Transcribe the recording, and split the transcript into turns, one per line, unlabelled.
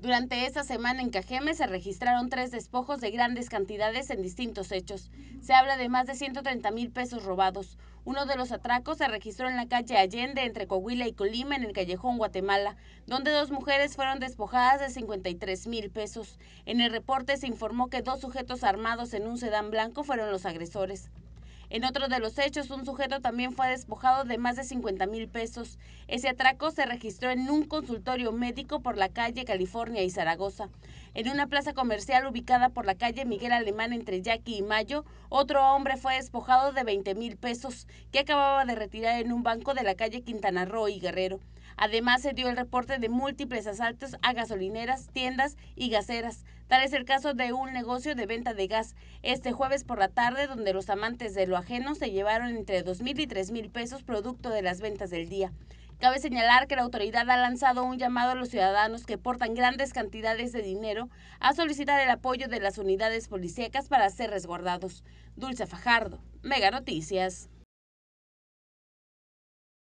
Durante esta semana en Cajeme se registraron tres despojos de grandes cantidades en distintos hechos. Se habla de más de 130 mil pesos robados. Uno de los atracos se registró en la calle Allende entre Coahuila y Colima en el callejón Guatemala, donde dos mujeres fueron despojadas de 53 mil pesos. En el reporte se informó que dos sujetos armados en un sedán blanco fueron los agresores. En otro de los hechos, un sujeto también fue despojado de más de 50 mil pesos. Ese atraco se registró en un consultorio médico por la calle California y Zaragoza. En una plaza comercial ubicada por la calle Miguel Alemán entre Yaqui y Mayo, otro hombre fue despojado de 20 mil pesos que acababa de retirar en un banco de la calle Quintana Roo y Guerrero. Además, se dio el reporte de múltiples asaltos a gasolineras, tiendas y gaseras. Tal es el caso de un negocio de venta de gas este jueves por la tarde donde los amantes de lo ajeno se llevaron entre 2.000 y 3.000 pesos producto de las ventas del día. Cabe señalar que la autoridad ha lanzado un llamado a los ciudadanos que portan grandes cantidades de dinero a solicitar el apoyo de las unidades policíacas para ser resguardados. Dulce Fajardo, Mega Noticias.